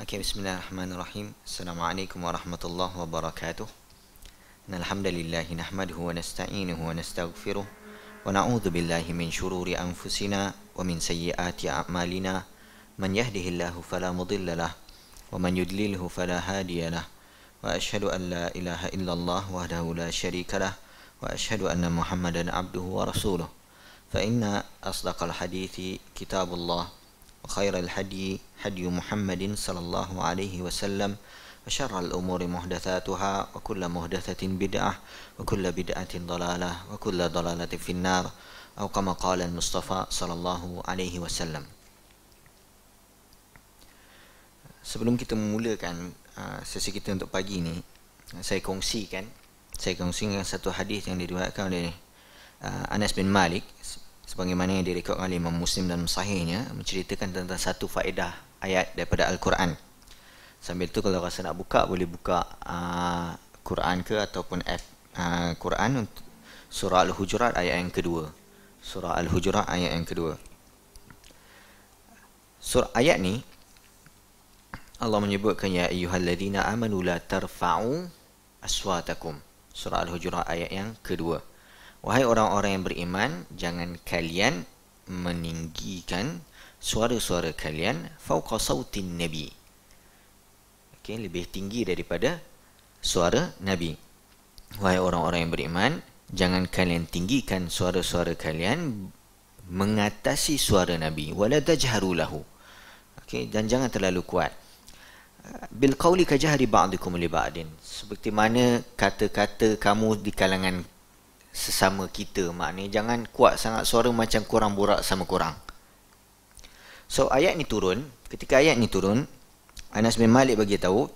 okay, bismillahirrahmanirrahim. Assalamualaikum warahmatullahi wabarakatuh. Alhamdulillahi nahmaduhu wa nasta'inuhu wa nastaghfiruh wa na'udzu billahi min shururi anfusina wa min sayyiati a'malina. Man yahdihillahu fala mudilla lah wa man yudlilhu fala hadiya lah. Wa ashhadu an la ilaha illallah wahdahu la sharika lah wa ashhadu anna Muhammadan abduhu wa rasuluh. Fa inna asdaqal hadithi kitabullah وخير الهدي هدي محمد صلى الله عليه وسلم وشر الأمور محدثاتها وكل محدثة بدعة وكل بدعة ضلالة وكل ضلالة في النار أو كما قال المصطفى صلى الله عليه وسلم Sebelum kita memulakan sesi kita untuk pagi ini, saya kongsikan saya kongsikan satu hadis yang diriwayatkan oleh Anas bin Malik sebagaimana yang direkodkan oleh Imam Muslim dan Sahihnya menceritakan tentang satu faedah ayat daripada Al-Quran. Sambil tu kalau rasa nak buka boleh buka uh, Quran ke ataupun app uh, Quran surah Al-Hujurat ayat yang kedua. Surah Al-Hujurat ayat yang kedua. Surah ayat ni Allah menyebutkan ya ayyuhalladzina amanu la tarfa'u aswatakum. Surah Al-Hujurat ayat yang kedua. Wahai orang-orang yang beriman, jangan kalian meninggikan suara-suara kalian fauqa sautin nabi. Okey, lebih tinggi daripada suara nabi. Wahai orang-orang yang beriman, jangan kalian tinggikan suara-suara kalian mengatasi suara nabi wala tajharu lahu. Okey, dan jangan terlalu kuat. Bil qauli kajhari ba'dikum li ba'din. Seperti mana kata-kata kamu di kalangan sesama kita maknanya jangan kuat sangat suara macam kurang borak sama kurang so ayat ni turun ketika ayat ni turun Anas bin Malik bagi tahu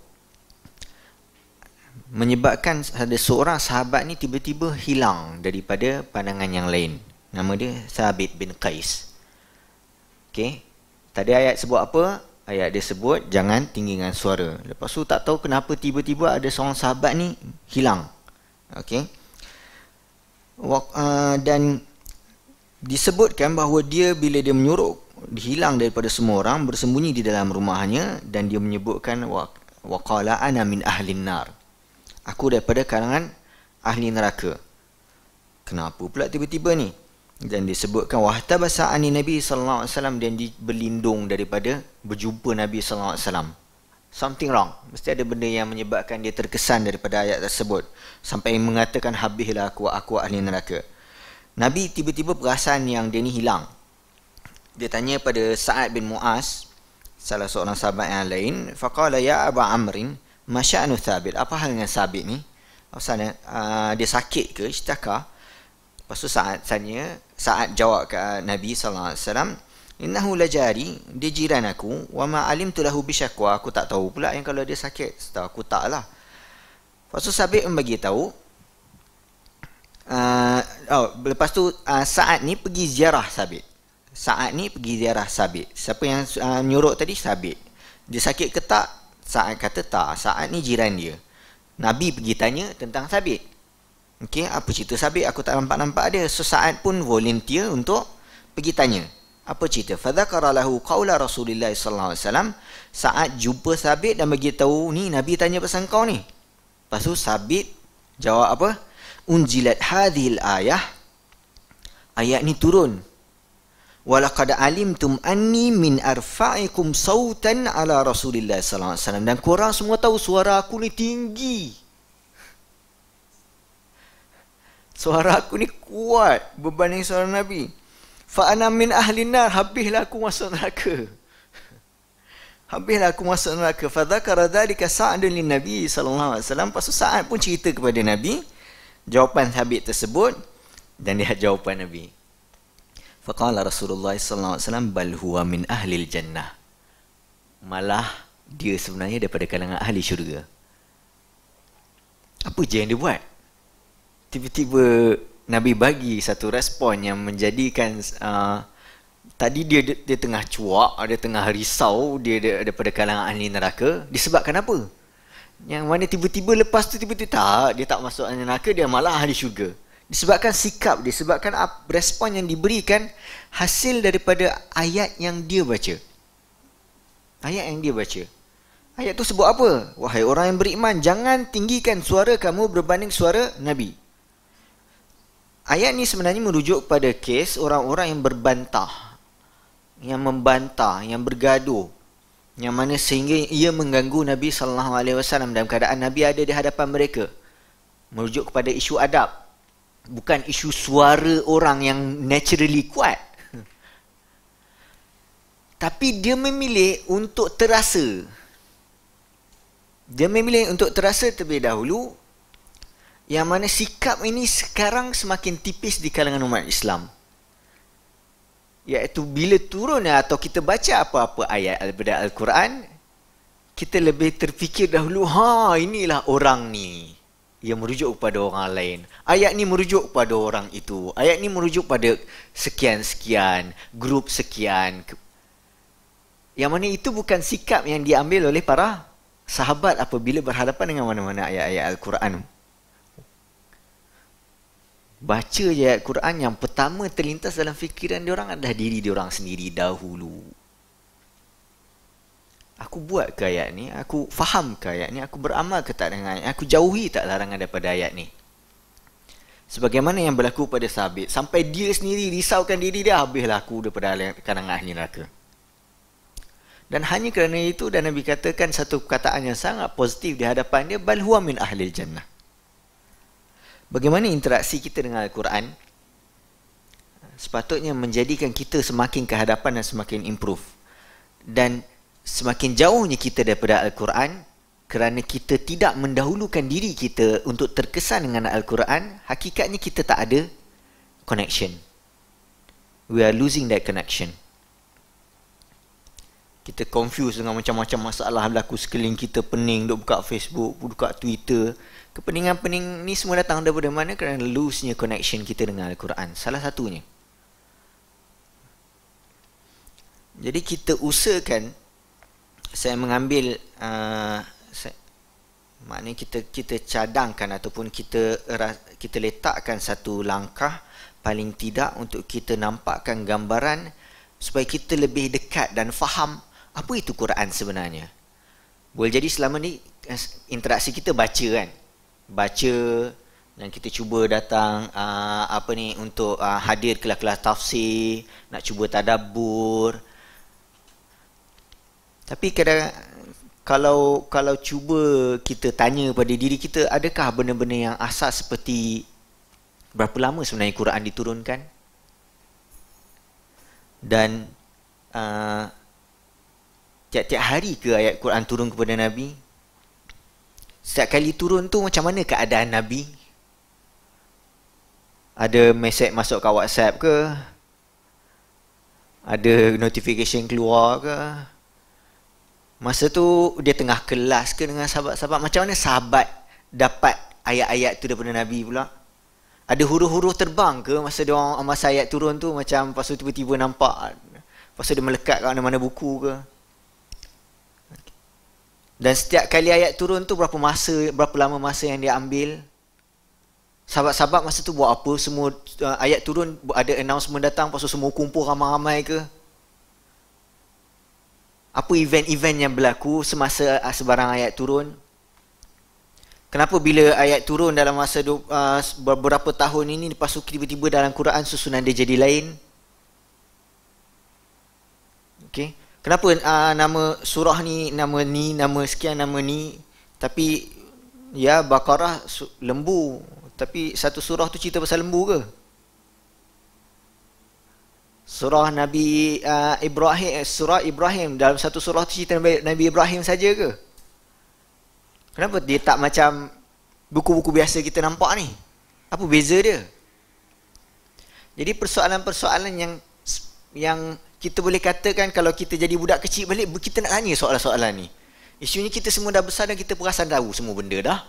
menyebabkan ada seorang sahabat ni tiba-tiba hilang daripada pandangan yang lain nama dia Sabit bin Qais okey tadi ayat sebut apa ayat dia sebut jangan tinggikan suara lepas tu tak tahu kenapa tiba-tiba ada seorang sahabat ni hilang okey Ah, dan disebutkan bahawa dia bila dia menyuruh hilang daripada semua orang bersembunyi di dalam rumahnya dan dia menyebutkan waqala ana min ahli nar aku daripada kalangan ahli neraka kenapa pula tiba-tiba ni dan disebutkan wahtabasa ani nabi sallallahu alaihi wasallam dan berlindung daripada berjumpa nabi sallallahu alaihi wasallam something wrong. Mesti ada benda yang menyebabkan dia terkesan daripada ayat tersebut. Sampai mengatakan habislah aku, aku ahli neraka. Nabi tiba-tiba perasan yang dia ni hilang. Dia tanya pada Sa'ad bin Mu'az, salah seorang sahabat yang lain, faqala ya Aba Amrin, masya'nu Thabit. Apa hal dengan Thabit ni? Apa uh, ah, dia sakit ke? Istakah? Lepas tu Sa'ad tanya, Sa'ad jawab ke Nabi saw innahu lajari dia jiran aku wa ma alimtu lahu bisyakwa aku tak tahu pula yang kalau dia sakit setahu aku taklah Lepas tu Sabiq bagi tahu uh, oh, Lepas tu uh, saat ni pergi ziarah Sabiq Saat ni pergi ziarah Sabiq Siapa yang uh, nyuruk tadi Sabiq Dia sakit ke tak? Saat kata tak Saat ni jiran dia Nabi pergi tanya tentang Sabiq Okay apa cerita Sabiq aku tak nampak-nampak dia So saat pun volunteer untuk pergi tanya apa cerita fadzakara lahu qaula rasulillah sallallahu alaihi wasallam saat jumpa sabit dan bagi tahu ni nabi tanya pasal kau ni lepas sabit jawab apa Unjilat hadhil ayah ayat ni turun walaqad alimtum anni min arfa'ikum sautan ala rasulillah sallallahu alaihi wasallam dan korang semua tahu suara aku ni tinggi suara aku ni kuat berbanding suara nabi fa ana min ahli nar habislah aku masuk neraka habislah aku masuk neraka fa dzakara dzalika sa'dun lin nabi sallallahu alaihi wasallam pasal sa'ad pun cerita kepada nabi jawapan habib tersebut dan lihat jawapan nabi faqala rasulullah sallallahu alaihi wasallam bal huwa min ahli jannah malah dia sebenarnya daripada kalangan ahli syurga apa je yang dia buat tiba-tiba Nabi bagi satu respon yang menjadikan uh, tadi dia, dia dia tengah cuak, dia tengah risau dia, dia daripada kalangan ahli neraka disebabkan apa? Yang mana tiba-tiba lepas tu tiba-tiba tak dia tak masuk ahli neraka dia malah ahli syurga. Disebabkan sikap disebabkan respon yang diberikan hasil daripada ayat yang dia baca. Ayat yang dia baca. Ayat tu sebut apa? Wahai orang yang beriman, jangan tinggikan suara kamu berbanding suara Nabi. Ayat ni sebenarnya merujuk kepada kes orang-orang yang berbantah yang membantah, yang bergaduh yang mana sehingga ia mengganggu Nabi saw dalam keadaan Nabi ada di hadapan mereka merujuk kepada isu adab bukan isu suara orang yang naturally kuat tapi dia memilih untuk terasa dia memilih untuk terasa terlebih dahulu yang mana sikap ini sekarang semakin tipis di kalangan umat Islam. Iaitu bila turun atau kita baca apa-apa ayat daripada Al-Quran, kita lebih terfikir dahulu, ha inilah orang ni yang merujuk kepada orang lain. Ayat ni merujuk kepada orang itu. Ayat ni merujuk pada sekian-sekian, grup sekian. Yang mana itu bukan sikap yang diambil oleh para sahabat apabila berhadapan dengan mana-mana ayat-ayat Al-Quran baca je ayat Quran yang pertama terlintas dalam fikiran dia orang adalah diri dia orang sendiri dahulu. Aku buat ke ayat ni? Aku faham ke ayat ni? Aku beramal ke tak dengan ayat? Aku jauhi tak larangan daripada ayat ni? Sebagaimana yang berlaku pada sahabat Sampai dia sendiri risaukan diri dia Habislah aku daripada kanan ahli neraka Dan hanya kerana itu Dan Nabi katakan satu perkataan yang sangat positif Di hadapan dia Balhuwa min ahli jannah bagaimana interaksi kita dengan Al-Quran sepatutnya menjadikan kita semakin kehadapan dan semakin improve dan semakin jauhnya kita daripada Al-Quran kerana kita tidak mendahulukan diri kita untuk terkesan dengan Al-Quran hakikatnya kita tak ada connection we are losing that connection kita confused dengan macam-macam masalah berlaku sekeliling kita pening duk buka Facebook duk buka Twitter Kepeningan-pening ni semua datang daripada mana? Kerana loose-nya connection kita dengan Al-Quran. Salah satunya. Jadi kita usahakan saya mengambil uh, saya, maknanya kita kita cadangkan ataupun kita kita letakkan satu langkah paling tidak untuk kita nampakkan gambaran supaya kita lebih dekat dan faham apa itu Quran sebenarnya. Boleh jadi selama ni eh, interaksi kita baca kan baca dan kita cuba datang uh, apa ni untuk uh, hadir kelas-kelas tafsir nak cuba tadabbur tapi kadang kalau kalau cuba kita tanya pada diri kita adakah benda-benda yang asas seperti berapa lama sebenarnya Quran diturunkan dan uh, tiap-tiap hari ke ayat Quran turun kepada Nabi Setiap kali turun tu macam mana keadaan Nabi? Ada mesej masuk ke WhatsApp ke? Ada notification keluar ke? Masa tu dia tengah kelas ke dengan sahabat-sahabat? Macam mana sahabat dapat ayat-ayat tu daripada Nabi pula? Ada huruf-huruf terbang ke masa dia orang masa ayat turun tu macam lepas tu tiba-tiba nampak Pasal dia melekat kat mana-mana buku ke? Dan setiap kali ayat turun tu berapa masa, berapa lama masa yang dia ambil? Sahabat-sahabat masa tu buat apa? Semua uh, ayat turun ada announcement datang pasal semua kumpul ramai-ramai ke? Apa event-event yang berlaku semasa uh, sebarang ayat turun? Kenapa bila ayat turun dalam masa uh, beberapa tahun ini lepas tu tiba-tiba dalam Quran susunan dia jadi lain? Okey kenapa uh, nama surah ni nama ni nama sekian nama ni tapi ya baqarah lembu tapi satu surah tu cerita pasal lembu ke surah nabi uh, ibrahim eh, surah ibrahim dalam satu surah tu cerita nabi, nabi ibrahim saja ke kenapa dia tak macam buku-buku biasa kita nampak ni apa beza dia jadi persoalan-persoalan yang yang kita boleh katakan kalau kita jadi budak kecil balik kita nak tanya soalan-soalan ni isunya kita semua dah besar dan kita perasan tahu semua benda dah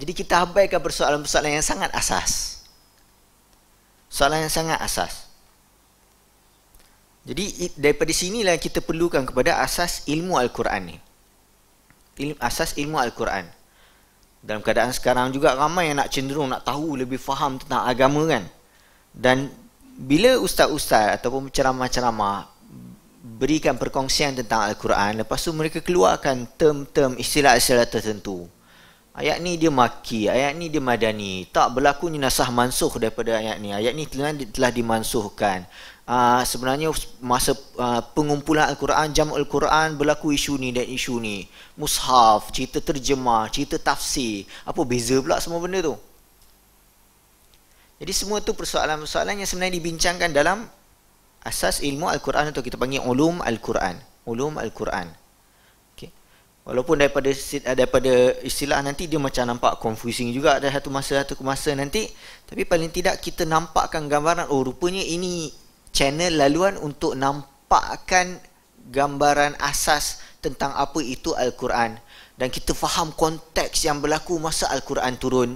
jadi kita abaikan persoalan-persoalan yang sangat asas soalan yang sangat asas jadi daripada sinilah kita perlukan kepada asas ilmu Al-Quran ni asas ilmu Al-Quran dalam keadaan sekarang juga ramai yang nak cenderung nak tahu lebih faham tentang agama kan dan bila ustaz-ustaz ataupun ceramah-ceramah berikan perkongsian tentang Al-Quran, lepas tu mereka keluarkan term-term istilah-istilah tertentu. Ayat ni dia maki, ayat ni dia madani. Tak berlaku ni nasah mansuh daripada ayat ni. Ayat ni telah, telah dimansuhkan. Uh, sebenarnya masa uh, pengumpulan Al-Quran, jam Al-Quran berlaku isu ni dan isu ni. Mushaf, cerita terjemah, cerita tafsir. Apa beza pula semua benda tu? Jadi semua tu persoalan-persoalan yang sebenarnya dibincangkan dalam asas ilmu Al-Quran atau kita panggil ulum Al-Quran. Ulum Al-Quran. Okay. Walaupun daripada eh, daripada istilah nanti dia macam nampak confusing juga ada satu masa satu masa nanti tapi paling tidak kita nampakkan gambaran oh rupanya ini channel laluan untuk nampakkan gambaran asas tentang apa itu Al-Quran dan kita faham konteks yang berlaku masa Al-Quran turun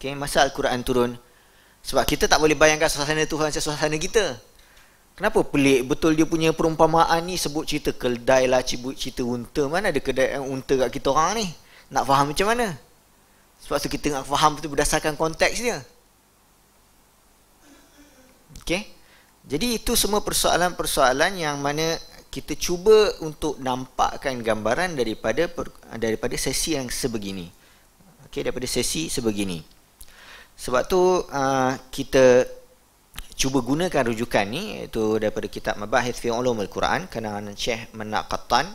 okay, masa Al-Quran turun sebab kita tak boleh bayangkan suasana Tuhan macam suasana kita kenapa pelik betul dia punya perumpamaan ni sebut cerita kedai lah sebut cerita unta mana ada kedai yang eh, unta kat kita orang ni nak faham macam mana sebab tu kita nak faham tu berdasarkan konteks dia Okay. Jadi itu semua persoalan-persoalan yang mana kita cuba untuk nampakkan gambaran daripada daripada sesi yang sebegini. Okey, daripada sesi sebegini. Sebab tu ah, kita cuba gunakan rujukan ni iaitu daripada kitab Mabahith fi Ulum Al-Quran kerana Syekh Menaqatan.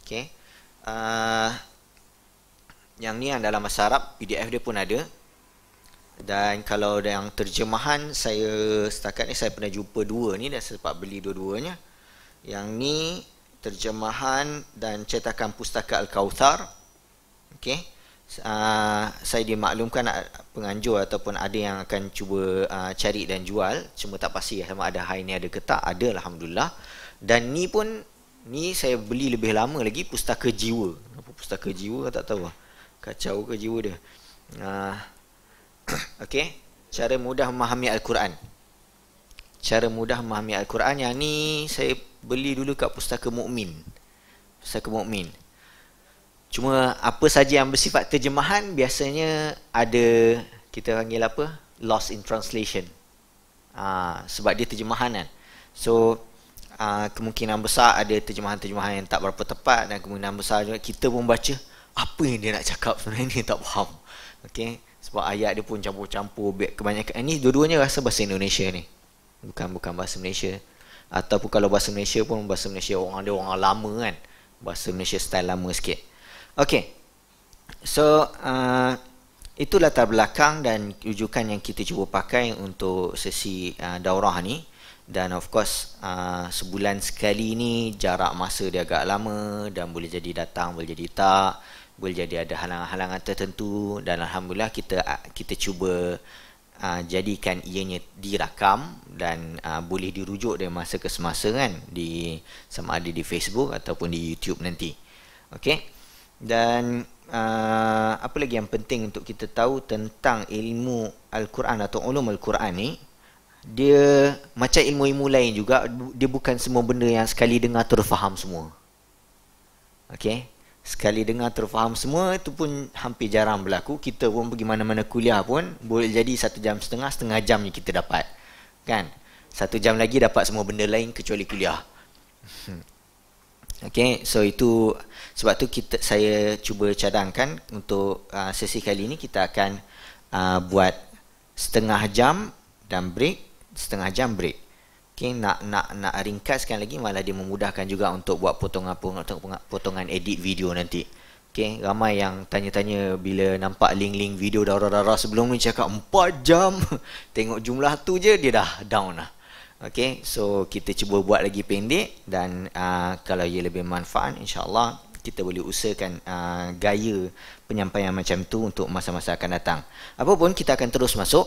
Okey. Uh, yang ni yang dalam bahasa Arab PDF dia pun ada. Dan kalau ada yang terjemahan saya setakat ni saya pernah jumpa dua ni dan sempat beli dua-duanya. Yang ni terjemahan dan cetakan pustaka Al-Kautsar. Okey. Ah, saya dimaklumkan penganjur ataupun ada yang akan cuba uh, cari dan jual cuma tak pasti sama ada high ni ada ke tak ada alhamdulillah dan ni pun ni saya beli lebih lama lagi pustaka jiwa apa pustaka jiwa tak tahu lah. kacau ke jiwa dia uh, okey cara mudah memahami al-Quran cara mudah memahami al-Quran yang ni saya beli dulu kat pustaka mukmin pustaka mukmin Cuma apa saja yang bersifat terjemahan biasanya ada kita panggil apa? loss in translation. Aa, ah, sebab dia terjemahan kan. So aa, ah, kemungkinan besar ada terjemahan-terjemahan yang tak berapa tepat dan kemungkinan besar juga kita pun baca apa yang dia nak cakap sebenarnya ni tak faham. Okey, sebab ayat dia pun campur-campur kebanyakan ini eh, dua-duanya rasa bahasa Indonesia ni. Bukan bukan bahasa Malaysia. Ataupun kalau bahasa Malaysia pun bahasa Malaysia orang dia orang lama kan. Bahasa Malaysia style lama sikit. Okay. So, uh, itu latar belakang dan rujukan yang kita cuba pakai untuk sesi uh, daurah ni. Dan of course, uh, sebulan sekali ni jarak masa dia agak lama dan boleh jadi datang, boleh jadi tak. Boleh jadi ada halangan-halangan tertentu dan Alhamdulillah kita uh, kita cuba uh, jadikan ianya dirakam dan uh, boleh dirujuk dari masa ke semasa kan di sama ada di Facebook ataupun di YouTube nanti. Okay dan uh, apa lagi yang penting untuk kita tahu tentang ilmu al-Quran atau ulum al-Quran ni dia macam ilmu-ilmu lain juga dia bukan semua benda yang sekali dengar terfaham semua Okay, sekali dengar terfaham semua itu pun hampir jarang berlaku kita pun pergi mana-mana kuliah pun boleh jadi satu jam setengah setengah jam yang kita dapat kan satu jam lagi dapat semua benda lain kecuali kuliah hmm. Okay, so itu sebab tu kita saya cuba cadangkan untuk uh, sesi kali ini kita akan uh, buat setengah jam dan break setengah jam break. Okay, nak nak nak ringkaskan lagi malah dia memudahkan juga untuk buat potongan potongan, potongan edit video nanti. Okay, ramai yang tanya-tanya bila nampak link-link video darah-darah sebelum ni cakap 4 jam. Tengok jumlah tu je dia dah down lah. Okay, so kita cuba buat lagi pendek dan uh, kalau ia lebih manfaat, insyaAllah kita boleh usahakan uh, gaya penyampaian macam tu untuk masa-masa akan datang. Apapun, kita akan terus masuk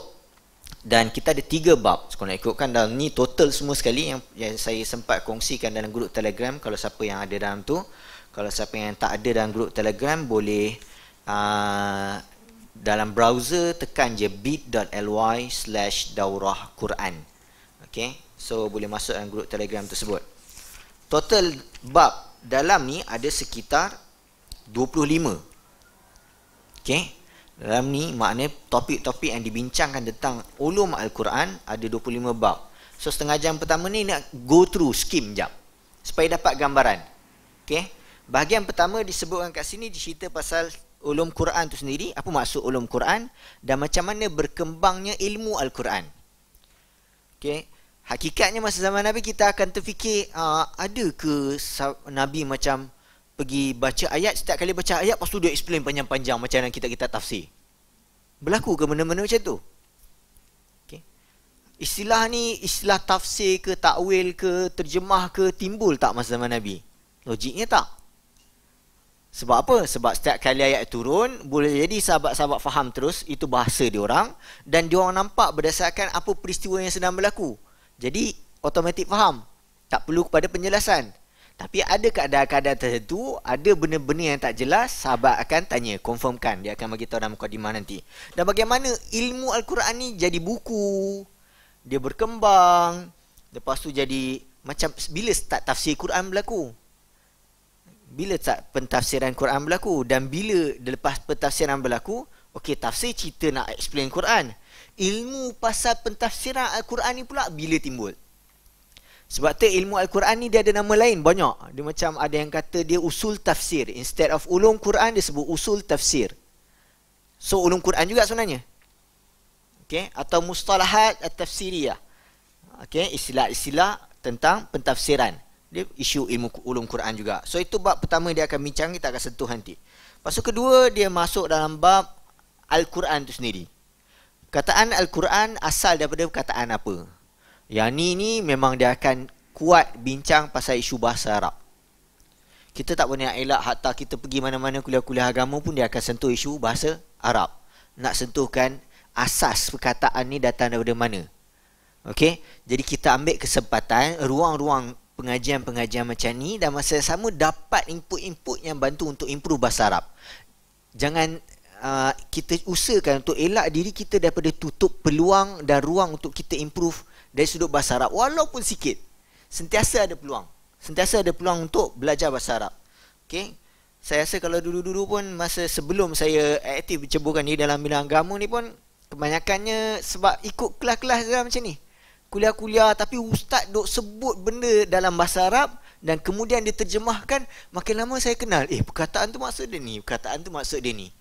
dan kita ada tiga bab so, kalau nak ikutkan dalam ni total semua sekali yang, yang saya sempat kongsikan dalam grup telegram kalau siapa yang ada dalam tu kalau siapa yang tak ada dalam grup telegram boleh aa, ah, dalam browser tekan je bit.ly slash daurah quran Okay. So boleh masuk dalam grup telegram tersebut Total bab dalam ni ada sekitar 25 Okay. Dalam ni maknanya topik-topik yang dibincangkan tentang ulum Al-Quran ada 25 bab So setengah jam pertama ni nak go through skim jap Supaya dapat gambaran Okay. Bahagian pertama disebutkan kat sini Dicerita pasal ulum Quran tu sendiri Apa maksud ulum Quran Dan macam mana berkembangnya ilmu Al-Quran Okay Hakikatnya masa zaman Nabi kita akan terfikir ah, ada ke Nabi macam pergi baca ayat setiap kali baca ayat pastu dia explain panjang-panjang macam yang kita kita tafsir. Berlaku ke benda-benda macam tu? Okay. Istilah ni istilah tafsir ke takwil ke terjemah ke timbul tak masa zaman Nabi? Logiknya tak. Sebab apa? Sebab setiap kali ayat turun, boleh jadi sahabat-sahabat faham terus itu bahasa dia orang dan dia nampak berdasarkan apa peristiwa yang sedang berlaku. Jadi otomatik faham. Tak perlu kepada penjelasan. Tapi ada keadaan-keadaan tertentu, ada benda-benda yang tak jelas, sahabat akan tanya, confirmkan. Dia akan bagi tahu dalam mukadimah nanti. Dan bagaimana ilmu Al-Quran ni jadi buku, dia berkembang, lepas tu jadi macam bila start tafsir Quran berlaku? Bila tak pentafsiran Quran berlaku? Dan bila lepas pentafsiran berlaku, okey tafsir cerita nak explain Quran ilmu pasal pentafsiran Al-Quran ni pula bila timbul? Sebab tu ilmu Al-Quran ni dia ada nama lain banyak. Dia macam ada yang kata dia usul tafsir. Instead of ulum Quran dia sebut usul tafsir. So ulum Quran juga sebenarnya. Okay? Atau mustalahat tafsiriyah. Okay? Istilah-istilah tentang pentafsiran. Dia isu ilmu ulum Quran juga. So itu bab pertama dia akan bincang kita akan sentuh nanti. Pasal kedua dia masuk dalam bab Al-Quran tu sendiri. Kataan Al-Quran asal daripada kataan apa? Yang ni ni memang dia akan kuat bincang pasal isu bahasa Arab. Kita tak boleh nak elak hatta kita pergi mana-mana kuliah-kuliah agama pun dia akan sentuh isu bahasa Arab. Nak sentuhkan asas perkataan ni datang daripada mana. Okay, jadi kita ambil kesempatan ruang-ruang pengajian-pengajian macam ni dan masa yang sama dapat input-input yang bantu untuk improve bahasa Arab. Jangan uh, kita usahakan untuk elak diri kita daripada tutup peluang dan ruang untuk kita improve dari sudut bahasa Arab walaupun sikit sentiasa ada peluang sentiasa ada peluang untuk belajar bahasa Arab okey saya rasa kalau dulu-dulu pun masa sebelum saya aktif berceburkan ni dalam bidang agama ni pun kebanyakannya sebab ikut kelas-kelas dalam macam ni kuliah-kuliah tapi ustaz dok sebut benda dalam bahasa Arab dan kemudian diterjemahkan makin lama saya kenal eh perkataan tu maksud dia ni perkataan tu maksud dia ni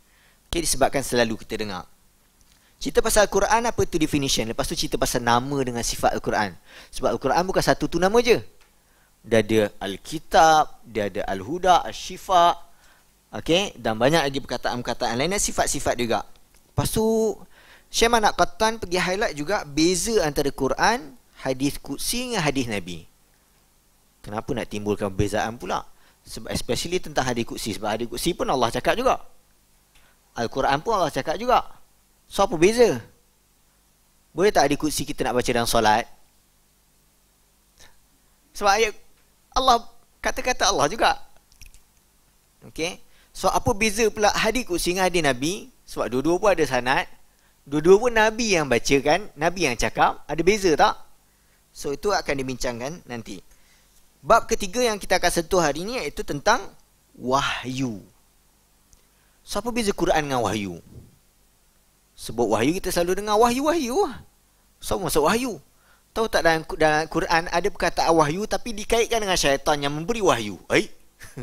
okay, disebabkan selalu kita dengar. Cerita pasal Al-Quran apa tu definition? Lepas tu cerita pasal nama dengan sifat Al-Quran. Sebab Al-Quran bukan satu tu nama je. Dia ada Al-Kitab, dia ada Al-Huda, Al-Shifa. Okay? Dan banyak lagi perkataan-perkataan lain dan sifat-sifat juga. Lepas tu, Syekh Manak Qatan pergi highlight juga beza antara Quran, hadis Qudsi dengan hadis Nabi. Kenapa nak timbulkan bezaan pula? Sebab especially tentang hadis Qudsi. Sebab hadis Qudsi pun Allah cakap juga. Al-Quran pun Allah cakap juga. So apa beza? Boleh tak dikutsi kita nak baca dalam solat? Sebab ayat Allah kata-kata Allah juga. Okay. So apa beza pula hadis kutsi dengan hadis Nabi? Sebab dua-dua pun ada sanad. Dua-dua pun Nabi yang baca kan, Nabi yang cakap, ada beza tak? So itu akan dibincangkan nanti. Bab ketiga yang kita akan sentuh hari ini iaitu tentang wahyu. Siapa apa beza Quran dengan wahyu? Sebut wahyu kita selalu dengar wahyu-wahyu. Lah. semua masuk wahyu. Tahu tak dalam, dalam Quran ada perkataan wahyu tapi dikaitkan dengan syaitan yang memberi wahyu. Eh?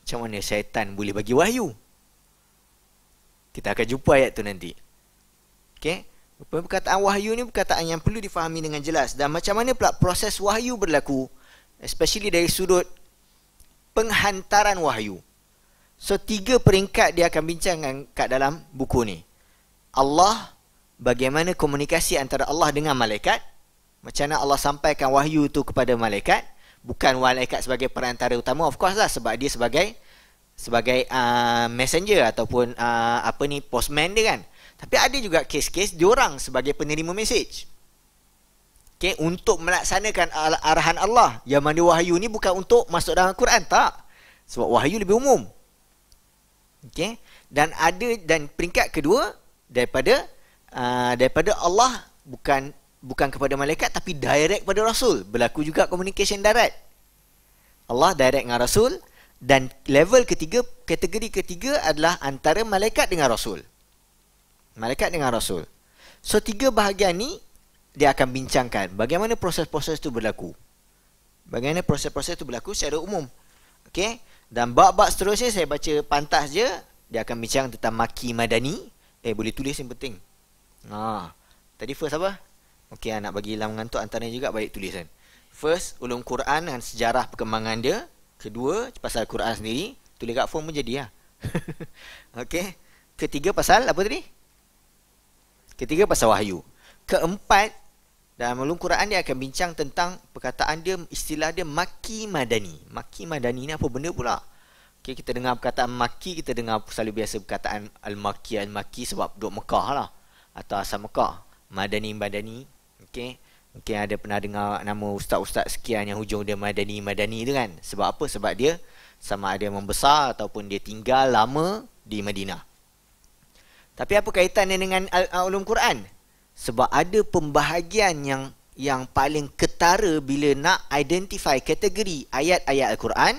Macam mana syaitan boleh bagi wahyu? Kita akan jumpa ayat tu nanti. Okey. Perkataan wahyu ni perkataan yang perlu difahami dengan jelas dan macam mana pula proses wahyu berlaku especially dari sudut penghantaran wahyu. So tiga peringkat dia akan bincangkan kat dalam buku ni. Allah bagaimana komunikasi antara Allah dengan malaikat? Macam mana Allah sampaikan wahyu tu kepada malaikat? Bukan malaikat sebagai perantara utama of course lah sebab dia sebagai sebagai uh, messenger ataupun uh, apa ni postman dia kan. Tapi ada juga kes-kes orang sebagai penerima message. Okay, untuk melaksanakan arahan Allah yang mana wahyu ni bukan untuk masuk dalam Quran tak. Sebab wahyu lebih umum okey dan ada dan peringkat kedua daripada uh, daripada Allah bukan bukan kepada malaikat tapi direct kepada rasul berlaku juga communication darat Allah direct dengan rasul dan level ketiga kategori ketiga adalah antara malaikat dengan rasul malaikat dengan rasul so tiga bahagian ni dia akan bincangkan bagaimana proses-proses itu berlaku bagaimana proses-proses itu berlaku secara umum okey dan bab-bab seterusnya saya baca pantas je Dia akan bincang tentang Maki Madani Eh boleh tulis yang penting Nah, ha. Tadi first apa? Okey nak bagi ilham mengantuk antaranya juga baik tulis kan First ulum Quran dan sejarah perkembangan dia Kedua pasal Quran sendiri Tulis kat form pun jadi lah Okey Ketiga pasal apa tadi? Ketiga pasal wahyu Keempat dan melalui Quran dia akan bincang tentang perkataan dia, istilah dia maki madani. Maki madani ni apa benda pula? Okay, kita dengar perkataan maki, kita dengar selalu biasa perkataan al-maki, al-maki sebab duduk Mekah lah. Atau asal Mekah. Madani, madani. Okay. Mungkin ada pernah dengar nama ustaz-ustaz sekian yang hujung dia madani, madani tu kan. Sebab apa? Sebab dia sama ada membesar ataupun dia tinggal lama di Madinah. Tapi apa kaitannya dengan ulum Quran? sebab ada pembahagian yang yang paling ketara bila nak identify kategori ayat-ayat al-Quran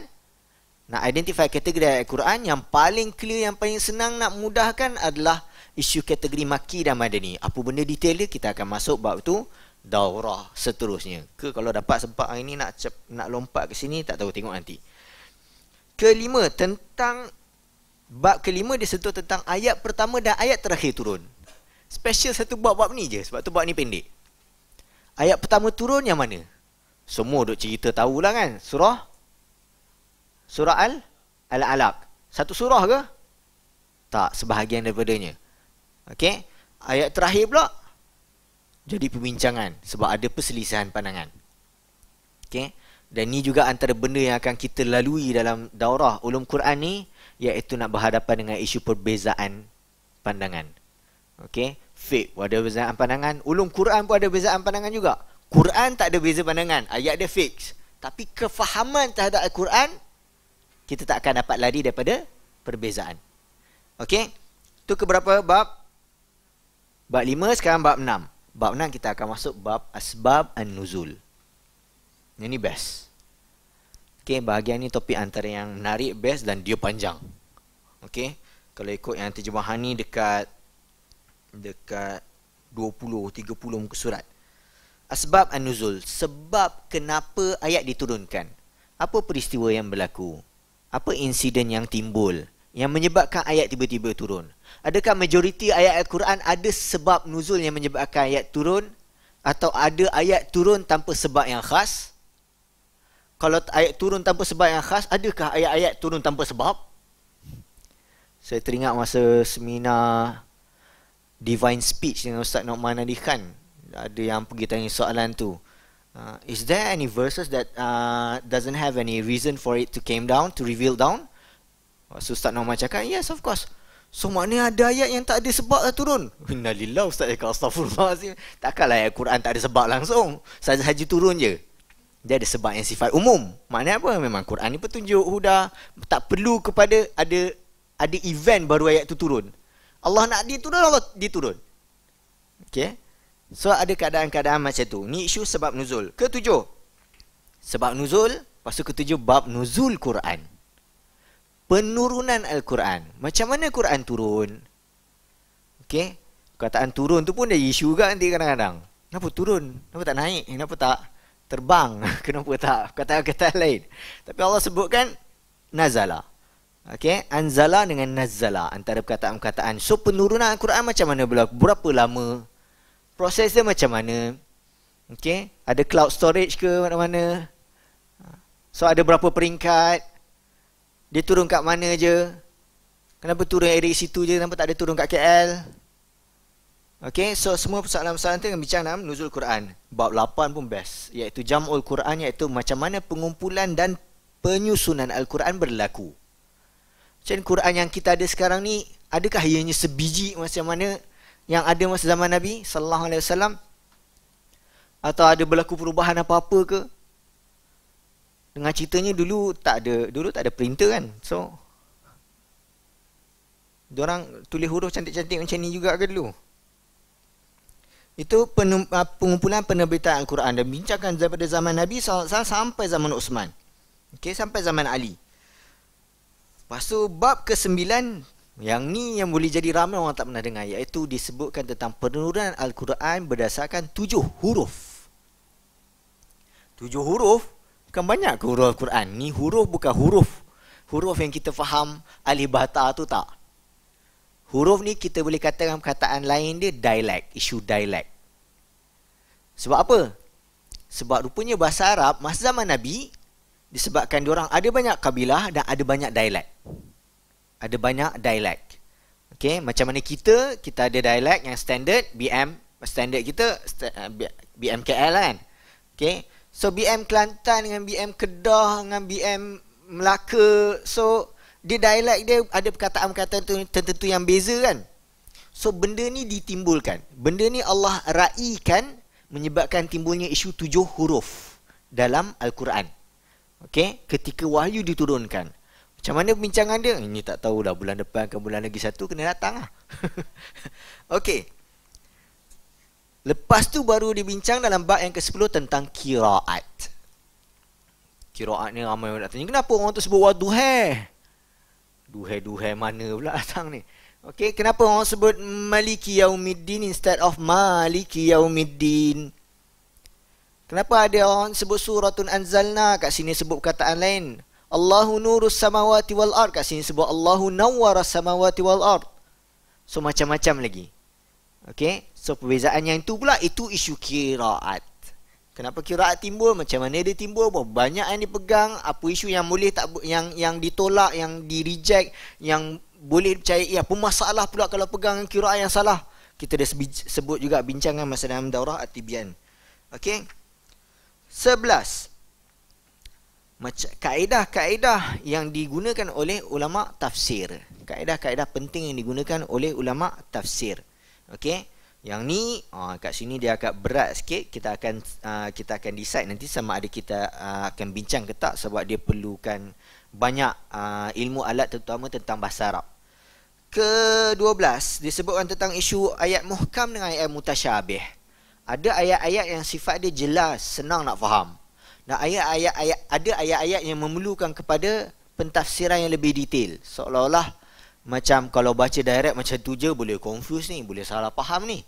nak identify kategori ayat al-Quran yang paling clear yang paling senang nak mudahkan adalah isu kategori maki dan madani apa benda detail dia kita akan masuk bab tu daurah seterusnya ke kalau dapat sempat hari ni nak cep, nak lompat ke sini tak tahu tengok nanti kelima tentang bab kelima dia sentuh tentang ayat pertama dan ayat terakhir turun Special satu bab-bab ni je Sebab tu bab ni pendek Ayat pertama turun yang mana? Semua duk cerita tahulah kan Surah Surah Al al Satu surah ke? Tak, sebahagian daripadanya Okay Ayat terakhir pula Jadi pembincangan Sebab ada perselisihan pandangan Okay Dan ni juga antara benda yang akan kita lalui Dalam daurah ulum Quran ni Iaitu nak berhadapan dengan isu perbezaan pandangan Okey, fiqh ada bezaan pandangan, ulum Quran pun ada bezaan pandangan juga. Quran tak ada beza pandangan, ayat dia fix. Tapi kefahaman terhadap Al-Quran kita tak akan dapat lari daripada perbezaan. Okey. Itu keberapa bab? Bab lima sekarang bab enam. Bab enam kita akan masuk bab asbab an-nuzul. Ini best. Okey, bahagian ni topik antara yang menarik best dan dia panjang. Okey. Kalau ikut yang terjemahan ni dekat dekat 20 30 muka surat asbab an-nuzul sebab kenapa ayat diturunkan apa peristiwa yang berlaku apa insiden yang timbul yang menyebabkan ayat tiba-tiba turun adakah majoriti ayat al-Quran ada sebab nuzul yang menyebabkan ayat turun atau ada ayat turun tanpa sebab yang khas kalau ayat turun tanpa sebab yang khas, adakah ayat-ayat turun tanpa sebab? Saya teringat masa seminar divine speech dengan Ustaz Norman Ali Khan ada yang pergi tanya soalan tu uh, is there any verses that uh, doesn't have any reason for it to came down to reveal down so Ustaz Norman cakap yes of course So maknanya ada ayat yang tak ada sebab lah turun Innalillah Ustaz cakap eh, astagfirullahaladzim Takkanlah ayat eh, Quran tak ada sebab langsung saja haji turun je dia ada sebab yang sifat umum. Maknanya apa? Memang Quran ni petunjuk huda. Tak perlu kepada ada ada event baru ayat tu turun. Allah nak diturun Allah diturun okay. so ada keadaan-keadaan macam tu ni isu sebab nuzul ketujuh sebab nuzul pasal ketujuh bab nuzul Quran penurunan al-Quran macam mana Quran turun Okay, kataan turun tu pun dia isu juga nanti kadang-kadang kenapa turun kenapa tak naik kenapa tak terbang kenapa tak kata-kata lain tapi Allah sebutkan nazala Okay, anzala dengan nazala antara perkataan-perkataan. So penurunan Al-Quran macam mana Berapa lama? Proses dia macam mana? Okay, ada cloud storage ke mana-mana? So ada berapa peringkat? Dia turun kat mana je? Kenapa turun area situ je? Kenapa tak ada turun kat KL? Okay, so semua persoalan-persoalan tu yang bincang dalam Nuzul Quran. Bab 8 pun best. Iaitu Jamul Quran iaitu macam mana pengumpulan dan penyusunan Al-Quran berlaku. Macam Quran yang kita ada sekarang ni adakah ianya sebiji masa mana yang ada masa zaman Nabi sallallahu alaihi wasallam atau ada berlaku perubahan apa-apa ke? Dengan ceritanya dulu tak ada dulu tak ada printer kan. So diorang tulis huruf cantik-cantik macam ni juga ke dulu? Itu ah, pengumpulan penerbitan Al-Quran dan bincangkan daripada zaman Nabi sampai zaman Uthman. Okay, sampai zaman Ali. Lepas tu bab ke sembilan yang ni yang boleh jadi ramai orang tak pernah dengar iaitu disebutkan tentang penurunan Al-Quran berdasarkan tujuh huruf. Tujuh huruf bukan banyak ke huruf Al-Quran? Ni huruf bukan huruf. Huruf yang kita faham alih bata tu tak. Huruf ni kita boleh katakan kataan lain dia dialek, isu dialek. Sebab apa? Sebab rupanya bahasa Arab masa zaman Nabi disebabkan diorang ada banyak kabilah dan ada banyak dialek. Ada banyak dialek. Okey, macam mana kita, kita ada dialek yang standard, BM, standard kita, eh, BMKL lah kan. Okey, so BM Kelantan dengan BM Kedah dengan BM Melaka, so dia dialek dia ada perkataan-perkataan tertentu yang beza kan. So benda ni ditimbulkan. Benda ni Allah raikan menyebabkan timbulnya isu tujuh huruf dalam Al-Quran. Okey, ketika wahyu diturunkan. Macam mana pembincangan dia? Ini tak tahu tahulah bulan depan ke bulan lagi satu kena datanglah. Okey. Lepas tu baru dibincang dalam bab yang ke-10 tentang kiraat. Kiraat ni ramai orang tanya, kenapa orang tu sebut waduhe? Duhe-duhe mana pula datang ni? Okey, kenapa orang sebut Maliki Yaumiddin instead of Maliki Yaumiddin? Kenapa ada orang sebut suratun anzalna kat sini sebut perkataan lain? Allahu nurus samawati wal ard kat sini sebut Allahu nawwara samawati wal ard. So macam-macam lagi. Okey, so perbezaan yang itu pula itu isu kiraat. Kenapa kiraat timbul? Macam mana dia timbul? Berapa banyak yang dipegang? Apa isu yang boleh tak yang yang ditolak, yang di reject, yang boleh percaya, ya Apa masalah pula kalau pegang kiraat yang salah? Kita dah sebut juga bincangan masa dalam daurah at Okey. 11 kaedah-kaedah yang digunakan oleh ulama tafsir kaedah-kaedah penting yang digunakan oleh ulama tafsir okey yang ni ah kat sini dia agak berat sikit kita akan aa, ah, kita akan decide nanti sama ada kita aa, ah, akan bincang ke tak sebab dia perlukan banyak aa, ah, ilmu alat terutama tentang bahasa Arab ke-12 disebutkan tentang isu ayat muhkam dengan ayat mutasyabih ada ayat-ayat yang sifat dia jelas, senang nak faham. Dan ayat-ayat ayat ada ayat-ayat yang memerlukan kepada pentafsiran yang lebih detail. Seolah-olah macam kalau baca direct macam tu je boleh confuse ni, boleh salah faham ni.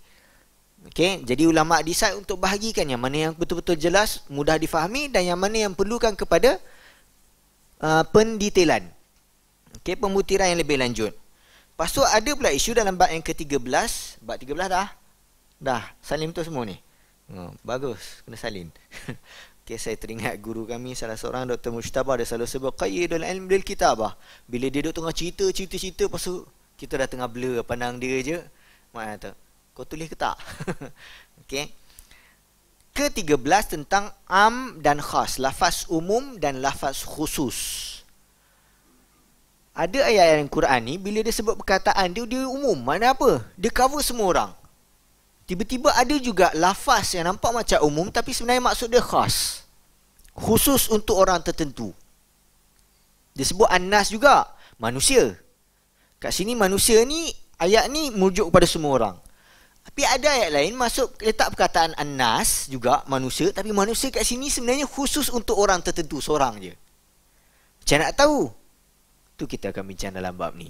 Okay, jadi ulama decide untuk bahagikan yang mana yang betul-betul jelas, mudah difahami dan yang mana yang perlukan kepada uh, pendetailan. Okay, pembutiran yang lebih lanjut. Pastu ada pula isu dalam bab yang ke-13, bab 13 dah. Dah salin tu semua ni hmm, Bagus Kena salin Okay saya teringat guru kami Salah seorang Dr. Mustafa Dia selalu sebut dalam ilm bil kitabah Bila dia duduk tengah cerita Cerita-cerita Lepas tu Kita dah tengah blur Pandang dia je Maknanya tu Kau tulis ke tak Okay Ketiga belas tentang am dan khas Lafaz umum dan lafaz khusus ada ayat-ayat Quran ni bila dia sebut perkataan dia dia umum mana apa dia cover semua orang Tiba-tiba ada juga lafaz yang nampak macam umum tapi sebenarnya maksud dia khas. Khusus untuk orang tertentu. Dia sebut annas juga, manusia. Kat sini manusia ni ayat ni merujuk kepada semua orang. Tapi ada ayat lain masuk letak perkataan anas juga manusia tapi manusia kat sini sebenarnya khusus untuk orang tertentu seorang je. Macam nak tahu? Tu kita akan bincang dalam bab ni.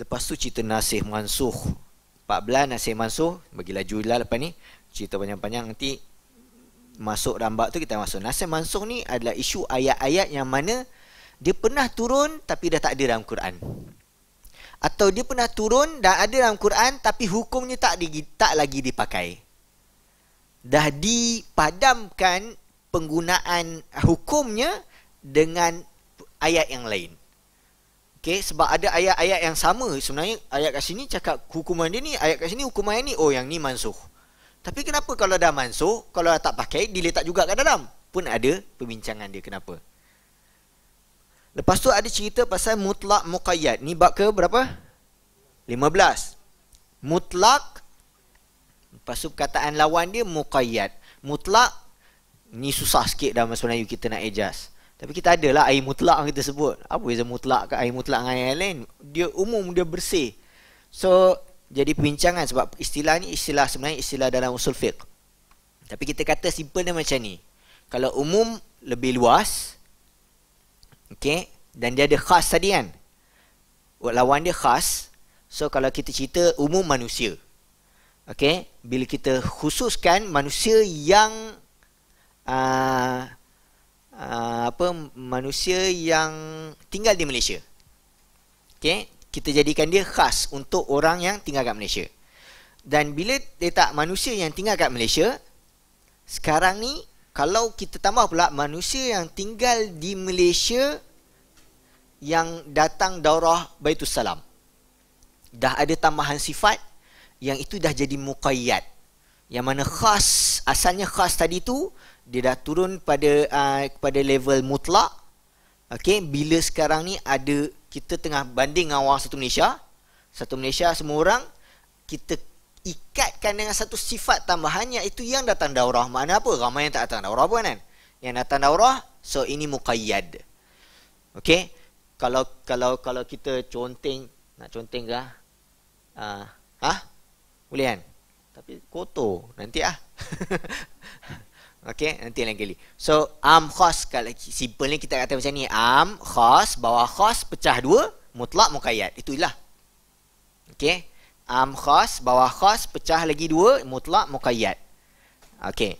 Lepas tu cerita nasih mansuh Belan Nasir Mansur Bagi laju lah lepas ni Cerita panjang-panjang nanti Masuk rambak tu kita masuk Nasir Mansur ni adalah isu ayat-ayat yang mana Dia pernah turun tapi dah tak ada dalam Quran Atau dia pernah turun dah ada dalam Quran Tapi hukumnya tak, di, tak lagi dipakai Dah dipadamkan penggunaan hukumnya Dengan ayat yang lain Okay, sebab ada ayat-ayat yang sama sebenarnya ayat kat sini cakap hukuman dia ni ayat kat sini hukuman yang ni oh yang ni mansuh tapi kenapa kalau dah mansuh kalau tak pakai diletak juga kat dalam pun ada perbincangan dia kenapa lepas tu ada cerita pasal mutlak muqayyad ni bab ke berapa 15 mutlak lepas tu perkataan lawan dia muqayyad mutlak ni susah sikit dalam bahasa Melayu kita nak ejas tapi kita ada lah air mutlak kita sebut. Apa yang mutlak ke air mutlak dengan air lain? Dia umum, dia bersih. So, jadi perbincangan sebab istilah ni istilah sebenarnya istilah dalam usul fiqh. Tapi kita kata simple dia macam ni. Kalau umum, lebih luas. Okay. Dan dia ada khas tadi kan. Lawan dia khas. So, kalau kita cerita umum manusia. Okay. Bila kita khususkan manusia yang... Uh, uh, apa manusia yang tinggal di Malaysia. Okey, kita jadikan dia khas untuk orang yang tinggal kat Malaysia. Dan bila letak manusia yang tinggal kat Malaysia, sekarang ni kalau kita tambah pula manusia yang tinggal di Malaysia yang datang daurah Baitul Salam. Dah ada tambahan sifat yang itu dah jadi muqayyad. Yang mana khas, asalnya khas tadi tu dia dah turun pada ah, kepada level mutlak okey bila sekarang ni ada kita tengah banding dengan orang satu Malaysia satu Malaysia semua orang kita ikatkan dengan satu sifat tambahan iaitu yang datang daurah mana apa ramai yang tak datang daurah pun kan yang datang daurah so ini muqayyad okey kalau kalau kalau kita conteng nak conteng ke ah uh, ha boleh kan tapi kotor nanti ah Okay, nanti lain kali. So, am khos kalau simple ni kita kata macam ni. Am khos, bawah khos, pecah dua, mutlak muqayyad. Itulah. Okay. Am khos, bawah khos, pecah lagi dua, mutlak muqayyad. Okay.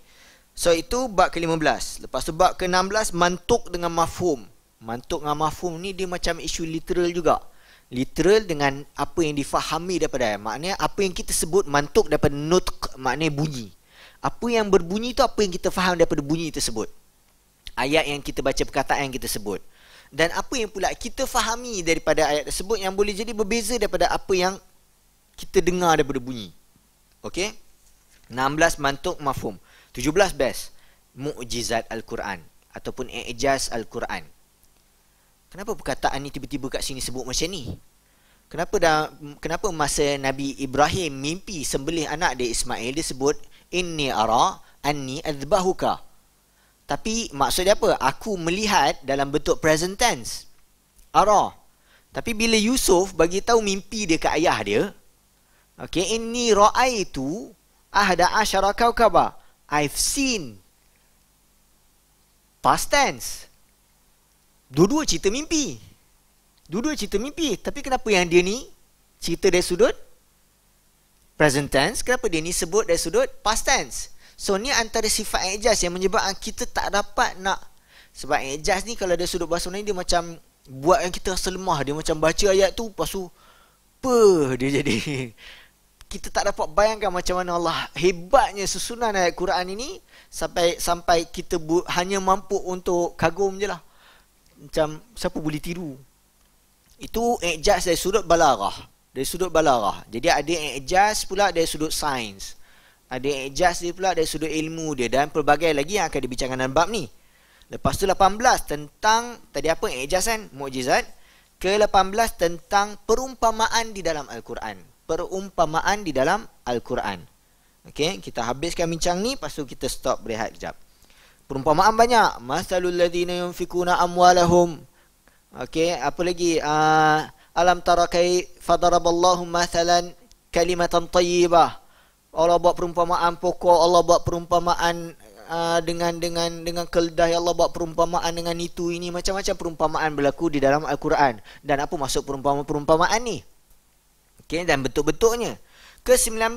So, itu bab ke-15. Lepas tu bab ke-16, mantuk dengan mafhum. Mantuk dengan mafhum ni dia macam isu literal juga. Literal dengan apa yang difahami daripada ayat. Maknanya apa yang kita sebut mantuk daripada nutq, maknanya bunyi. Apa yang berbunyi itu apa yang kita faham daripada bunyi tersebut. Ayat yang kita baca perkataan yang kita sebut. Dan apa yang pula kita fahami daripada ayat tersebut yang boleh jadi berbeza daripada apa yang kita dengar daripada bunyi. Okey. 16 mantuk mafhum. 17 best. mujizat al-Quran ataupun ijaz al-Quran. Kenapa perkataan ni tiba-tiba kat sini sebut macam ni? Kenapa dah kenapa masa Nabi Ibrahim mimpi sembelih anak dia Ismail dia sebut inni ara anni adbahuka. Tapi maksud dia apa? Aku melihat dalam bentuk present tense. Ara. Tapi bila Yusuf bagi tahu mimpi dia ke ayah dia, okey, inni raaitu ahda asyara kaukaba. I've seen past tense. Dua-dua cerita mimpi. Dua-dua cerita mimpi. Tapi kenapa yang dia ni cerita dari sudut present tense kenapa dia ni sebut dari sudut past tense so ni antara sifat ijaz yang menyebabkan kita tak dapat nak sebab ijaz ni kalau dari sudut bahasa Melayu dia macam buat yang kita rasa lemah dia macam baca ayat tu lepas tu peh dia jadi kita tak dapat bayangkan macam mana Allah hebatnya susunan ayat Quran ini sampai sampai kita bu- hanya mampu untuk kagum je lah macam siapa boleh tiru itu ijaz dari sudut balarah dari sudut balarah. Jadi ada yang adjust pula dari sudut sains. Ada yang adjust dia pula dari sudut ilmu dia dan pelbagai lagi yang akan dibincangkan dalam bab ni. Lepas tu 18 tentang tadi apa adjust kan mukjizat ke 18 tentang perumpamaan di dalam al-Quran. Perumpamaan di dalam al-Quran. Okay, kita habiskan bincang ni lepas tu kita stop berehat kejap. Perumpamaan banyak. Masalul ladzina yunfikuna amwalahum. Okey, apa lagi? uh, alam tarakai fadaraballahu mathalan kalimatan tayyibah Allah buat perumpamaan pokok Allah buat perumpamaan uh, dengan dengan dengan keldai Allah buat perumpamaan dengan itu ini macam-macam perumpamaan berlaku di dalam al-Quran dan apa maksud perumpamaan-perumpamaan ni okey dan bentuk-bentuknya ke-19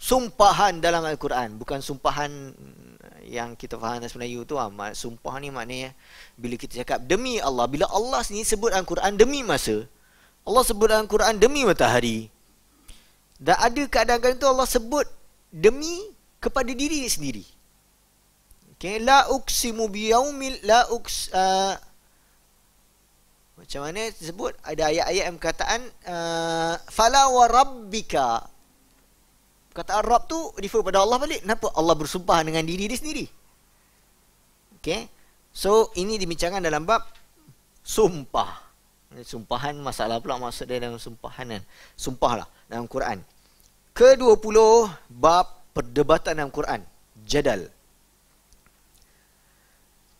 sumpahan dalam al-Quran bukan sumpahan yang kita faham dalam Melayu tu amat ah, sumpah ni maknanya bila kita cakap demi Allah bila Allah sini sebut al-Quran demi masa Allah sebut dalam Quran demi matahari. Dan ada kadang-kadang tu Allah sebut demi kepada diri sendiri. Okay, la uksimu biyaumil la uks uh, macam mana disebut ada ayat-ayat yang perkataan uh, fala wa rabbika kata Arab tu refer pada Allah balik kenapa Allah bersumpah dengan diri dia sendiri Okay, so ini dibincangkan dalam bab sumpah Sumpahan masalah pula maksud dia dalam sumpahan kan. Sumpahlah dalam Quran. Ke-20 bab perdebatan dalam Quran. Jadal.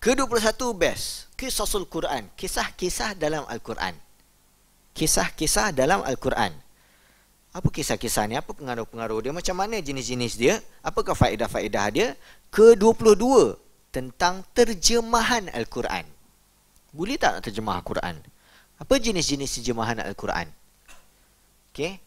Ke-21 best. Kisahul Quran. Kisah-kisah dalam Al-Quran. Kisah-kisah dalam Al-Quran. Apa kisah-kisah ni? Apa pengaruh-pengaruh dia? Macam mana jenis-jenis dia? Apakah faedah-faedah dia? Ke-22 tentang terjemahan Al-Quran. Boleh tak terjemah Al-Quran? Apa jenis-jenis terjemahan Al-Quran? Okey.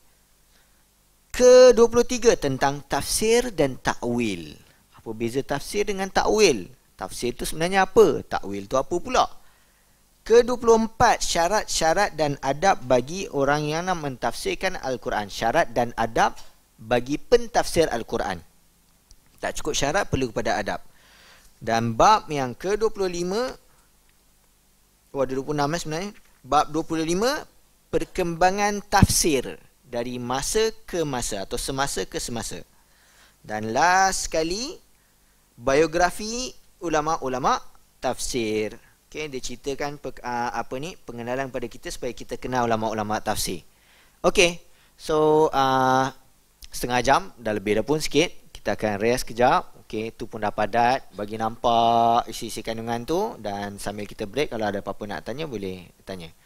Ke-23 tentang tafsir dan takwil. Apa beza tafsir dengan takwil? Tafsir itu sebenarnya apa? Takwil itu apa pula? Ke-24 syarat-syarat dan adab bagi orang yang nak mentafsirkan Al-Quran. Syarat dan adab bagi pentafsir Al-Quran. Tak cukup syarat perlu kepada adab. Dan bab yang ke-25 Oh ada 26 sebenarnya bab 25 perkembangan tafsir dari masa ke masa atau semasa ke semasa dan last sekali biografi ulama-ulama tafsir Okay, dia ceritakan ah, apa ni pengenalan pada kita supaya kita kenal ulama-ulama tafsir Okay, so uh, setengah jam dah lebih dah pun sikit kita akan rest kejap Okey, tu pun dah padat. Bagi nampak isi-isi kandungan tu dan sambil kita break kalau ada apa-apa nak tanya boleh tanya.